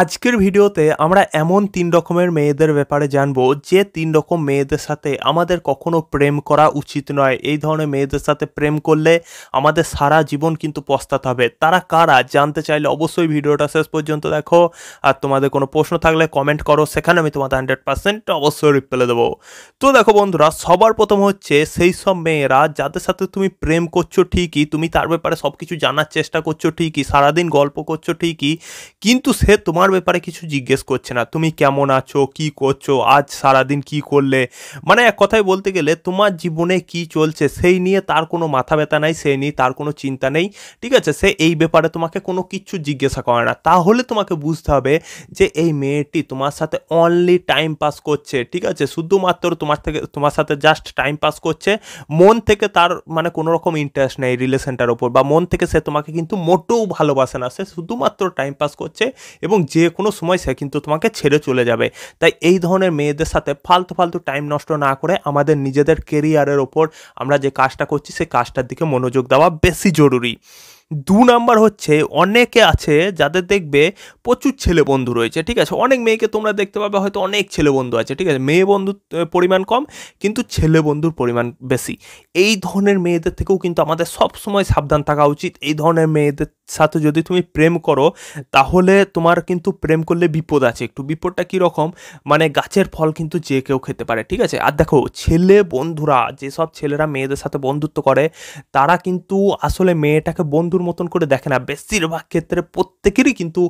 আজকের ভিডিওতে আমরা এমন তিন রকমের মেয়েদের ব্যাপারে জানব যে তিন রকম মেয়েদের সাথে আমাদের কখনো প্রেম করা উচিত নয় এই ধরনের মেয়েদের সাথে প্রেম করলে আমাদের সারা জীবন কিন্তু পস্তাতে হবে তারা কারা জানতে চাইলে অবশ্যই ভিডিওটা শেষ পর্যন্ত দেখো আর তোমাদের কোনো প্রশ্ন থাকলে কমেন্ট করো সেখানে আমি তোমাদের হান্ড্রেড পার্সেন্ট অবশ্যই রিপ্লাই দেবো তো দেখো বন্ধুরা সবার প্রথম হচ্ছে সেই সব মেয়েরা যাদের সাথে তুমি প্রেম করছো ঠিকই তুমি তার ব্যাপারে সব কিছু জানার চেষ্টা করছো ঠিকই সারাদিন গল্প করছো ঠিকই কিন্তু সে তোমার তোমার ব্যাপারে কিছু জিজ্ঞেস করছে না তুমি কেমন আছো কি করছো আজ সারাদিন কি করলে মানে এক কথায় বলতে গেলে তোমার জীবনে কি চলছে সেই নিয়ে তার কোনো মাথা ব্যথা নাই সেই নিয়ে তার কোনো চিন্তা নেই ঠিক আছে সে এই ব্যাপারে তোমাকে কোনো কিছু জিজ্ঞাসা করে না তাহলে তোমাকে বুঝতে হবে যে এই মেয়েটি তোমার সাথে অনলি টাইম পাস করছে ঠিক আছে শুধুমাত্র তোমার থেকে তোমার সাথে জাস্ট টাইম পাস করছে মন থেকে তার মানে কোনো রকম ইন্টারেস্ট নেই রিলেশনটার ওপর বা মন থেকে সে তোমাকে কিন্তু মোটেও ভালোবাসে না সে শুধুমাত্র টাইম পাস করছে এবং যে কোনো সময় সে কিন্তু তোমাকে ছেড়ে চলে যাবে তাই এই ধরনের মেয়েদের সাথে ফালতু ফালতু টাইম নষ্ট না করে আমাদের নিজেদের কেরিয়ারের ওপর আমরা যে কাজটা করছি সেই কাজটার দিকে মনোযোগ দেওয়া বেশি জরুরি দু নাম্বার হচ্ছে অনেকে আছে যাদের দেখবে প্রচুর ছেলে বন্ধু রয়েছে ঠিক আছে অনেক মেয়েকে তোমরা দেখতে পাবে হয়তো অনেক ছেলে বন্ধু আছে ঠিক আছে মেয়ে বন্ধুর পরিমাণ কম কিন্তু ছেলে বন্ধুর পরিমাণ বেশি এই ধরনের মেয়েদের থেকেও কিন্তু আমাদের সব সময় সাবধান থাকা উচিত এই ধরনের মেয়েদের সাথে যদি তুমি প্রেম করো তাহলে তোমার কিন্তু প্রেম করলে বিপদ আছে একটু বিপদটা কীরকম মানে গাছের ফল কিন্তু যে কেউ খেতে পারে ঠিক আছে আর দেখো ছেলে বন্ধুরা যেসব ছেলেরা মেয়েদের সাথে বন্ধুত্ব করে তারা কিন্তু আসলে মেয়েটাকে বন্ধুর মতন করে দেখে না বেশিরভাগ ক্ষেত্রে প্রত্যেকেরই কিন্তু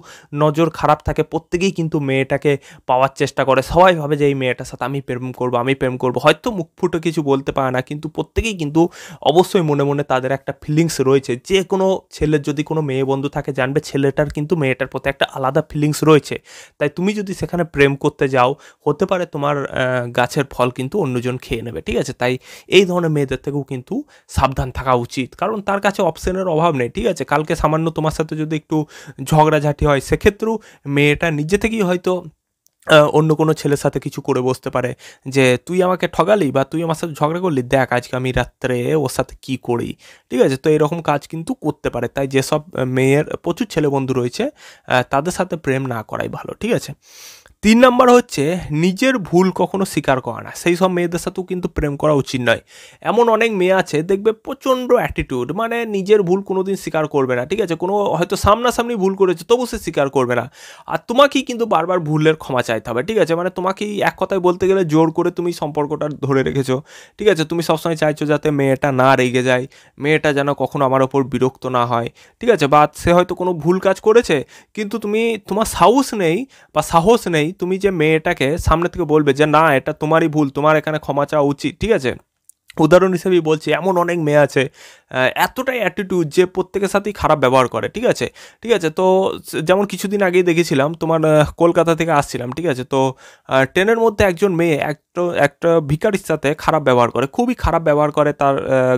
নজর খারাপ থাকে প্রত্যেকেই কিন্তু মেয়েটাকে পাওয়ার চেষ্টা করে সবাই ভাবে যে এই মেয়েটার সাথে আমি প্রেম করবো আমি প্রেম করবো হয়তো মুখ ফুটে কিছু বলতে পারে না কিন্তু প্রত্যেকেই কিন্তু অবশ্যই মনে মনে তাদের একটা ফিলিংস রয়েছে যে কোনো ছেলের যদি কোনো মেয়ে বন্ধু থাকে জানবে ছেলেটার কিন্তু মেয়েটার প্রতি একটা আলাদা ফিলিংস রয়েছে তাই তুমি যদি সেখানে প্রেম করতে যাও হতে পারে তোমার গাছের ফল কিন্তু অন্যজন খেয়ে নেবে ঠিক আছে তাই এই ধরনের মেয়েদের থেকেও কিন্তু সাবধান থাকা উচিত কারণ তার কাছে অপশনের অভাব নেই ঠিক আছে কালকে সামান্য তোমার সাথে যদি একটু ঝগড়াঝাটি হয় সেক্ষেত্রেও মেয়েটা নিজে থেকেই হয়তো অন্য কোনো ছেলের সাথে কিছু করে বসতে পারে যে তুই আমাকে ঠগালি বা তুই আমার সাথে ঝগড়া করলি দেখ আজকে আমি রাত্রে ওর সাথে কি করি ঠিক আছে তো এরকম কাজ কিন্তু করতে পারে তাই যেসব মেয়ের প্রচুর ছেলে বন্ধু রয়েছে তাদের সাথে প্রেম না করাই ভালো ঠিক আছে তিন নাম্বার হচ্ছে নিজের ভুল কখনো স্বীকার করা না সেই সব মেয়েদের সাথেও কিন্তু প্রেম করা উচিত নয় এমন অনেক মেয়ে আছে দেখবে প্রচণ্ড অ্যাটিটিউড মানে নিজের ভুল কোনো দিন স্বীকার করবে না ঠিক আছে কোনো হয়তো সামনাসামনি ভুল করেছে তবু সে স্বীকার করবে না আর তোমাকেই কিন্তু বারবার ভুলের ক্ষমা চাইতে হবে ঠিক আছে মানে তোমাকেই এক কথায় বলতে গেলে জোর করে তুমি সম্পর্কটা ধরে রেখেছো ঠিক আছে তুমি সবসময় চাইছো যাতে মেয়েটা না রেগে যায় মেয়েটা যেন কখনো আমার ওপর বিরক্ত না হয় ঠিক আছে বা সে হয়তো কোনো ভুল কাজ করেছে কিন্তু তুমি তোমার সাহস নেই বা সাহস নেই তুমি যে মেয়েটাকে সামনে থেকে বলবে যে না এটা তোমারই ভুল তোমার এখানে ক্ষমা চাওয়া উচিত ঠিক আছে উদাহরণ হিসেবেই বলছি এমন অনেক মেয়ে আছে এতটাই অ্যাটিটিউড যে প্রত্যেকের সাথেই খারাপ ব্যবহার করে ঠিক আছে ঠিক আছে তো যেমন কিছুদিন আগেই দেখেছিলাম তোমার কলকাতা থেকে আসছিলাম ঠিক আছে তো ট্রেনের মধ্যে একজন মেয়ে একটা একটা ভিকারির সাথে খারাপ ব্যবহার করে খুবই খারাপ ব্যবহার করে তার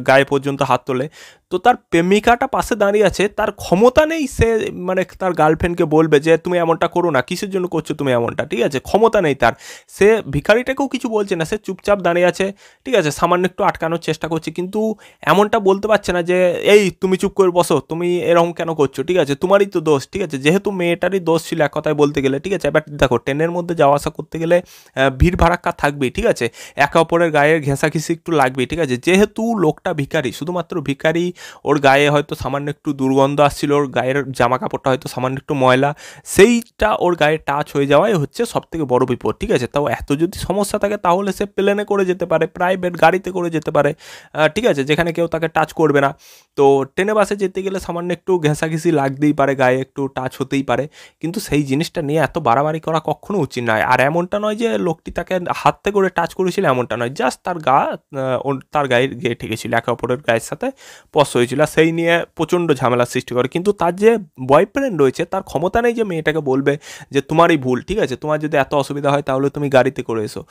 গায়ে পর্যন্ত হাত তোলে তো তার প্রেমিকাটা পাশে দাঁড়িয়ে আছে তার ক্ষমতা নেই সে মানে তার গার্লফ্রেন্ডকে বলবে যে তুমি এমনটা করো না কিসের জন্য করছো তুমি এমনটা ঠিক আছে ক্ষমতা নেই তার সে ভিখারিটাকেও কিছু বলছে না সে চুপচাপ দাঁড়িয়ে আছে ঠিক আছে সামান্য একটু আটকানোর চেষ্টা করছে কিন্তু এমনটা বলতে পারছে না যে এই তুমি চুপ করে বসো তুমি এরকম কেন করছো ঠিক আছে তোমারই তো দোষ ঠিক আছে যেহেতু মেয়েটারই দোষ ছিল এক কথায় বলতে গেলে ঠিক আছে এবার দেখো ট্রেনের মধ্যে যাওয়া আসা করতে গেলে ভিড় ভাড়াক্কা থাকবেই ঠিক আছে একে অপরের গায়ের ঘেঁষাঘেঁষি একটু লাগবেই ঠিক আছে যেহেতু লোকটা ভিখারি শুধুমাত্র ভিখারি ওর গায়ে হয়তো সামান্য একটু দুর্গন্ধ আসছিল ওর গায়ের জামা কাপড়টা হয়তো সামান্য একটু ময়লা সেইটা ওর গায়ে টাচ হয়ে যাওয়াই হচ্ছে সব থেকে বড় বিপদ ঠিক আছে তাও এত যদি সমস্যা থাকে তাহলে সে প্লেনে করে যেতে পারে প্রাইভেট গাড়িতে করে যেতে পারে ঠিক আছে যেখানে কেউ তাকে টাচ করবে না তো ট্রেনে বাসে যেতে গেলে সামান্য একটু ঘেঁষাঘেঁষি লাগতেই পারে গায়ে একটু টাচ হতেই পারে কিন্তু সেই জিনিসটা নিয়ে এত বাড়াবাড়ি করা কখনো উচিত নয় আর এমনটা নয় যে লোকটি তাকে হাতে করে টাচ করেছিল এমনটা নয় জাস্ট তার গা তার গায়ে গিয়ে ঠেকেছিল একে অপরের গায়ের সাথে ডিভোর্স হয়েছিল সেই নিয়ে প্রচণ্ড ঝামেলার সৃষ্টি করে কিন্তু তার যে বয়ফ্রেন্ড রয়েছে তার ক্ষমতা নেই যে মেয়েটাকে বলবে যে তোমারই ভুল ঠিক আছে তোমার যদি এত অসুবিধা হয় তাহলে তুমি গাড়িতে করে এসো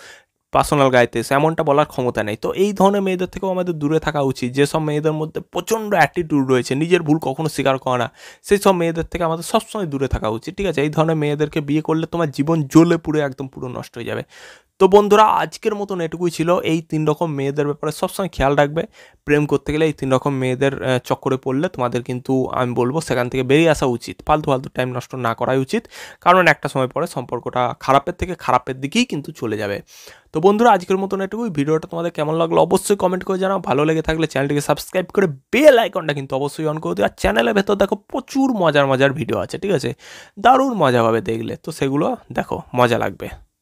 পার্সোনাল গাড়িতে এসে এমনটা বলার ক্ষমতা নেই তো এই ধরনের মেয়েদের থেকেও আমাদের দূরে থাকা উচিত যেসব মেয়েদের মধ্যে প্রচণ্ড অ্যাটিটিউড রয়েছে নিজের ভুল কখনো স্বীকার করে না সেই সব মেয়েদের থেকে আমাদের সবসময় দূরে থাকা উচিত ঠিক আছে এই ধরনের মেয়েদেরকে বিয়ে করলে তোমার জীবন জ্বলে পুরো একদম পুরো নষ্ট হয়ে যাবে তো বন্ধুরা আজকের মতন এটুকুই ছিল এই তিন রকম মেয়েদের ব্যাপারে সবসময় খেয়াল রাখবে প্রেম করতে গেলে এই তিন রকম মেয়েদের চক্করে পড়লে তোমাদের কিন্তু আমি বলবো সেখান থেকে বেরিয়ে আসা উচিত ফালতু ফালতু টাইম নষ্ট না করাই উচিত কারণ একটা সময় পরে সম্পর্কটা খারাপের থেকে খারাপের দিকেই কিন্তু চলে যাবে তো বন্ধুরা আজকের মতন এটুকুই ভিডিওটা তোমাদের কেমন লাগলো অবশ্যই কমেন্ট করে জানাও ভালো লেগে থাকলে চ্যানেলটিকে সাবস্ক্রাইব করে বেল আইকনটা কিন্তু অবশ্যই অন করে দিও আর চ্যানেলের ভেতর দেখো প্রচুর মজার মজার ভিডিও আছে ঠিক আছে দারুণ মজা পাবে দেখলে তো সেগুলো দেখো মজা লাগবে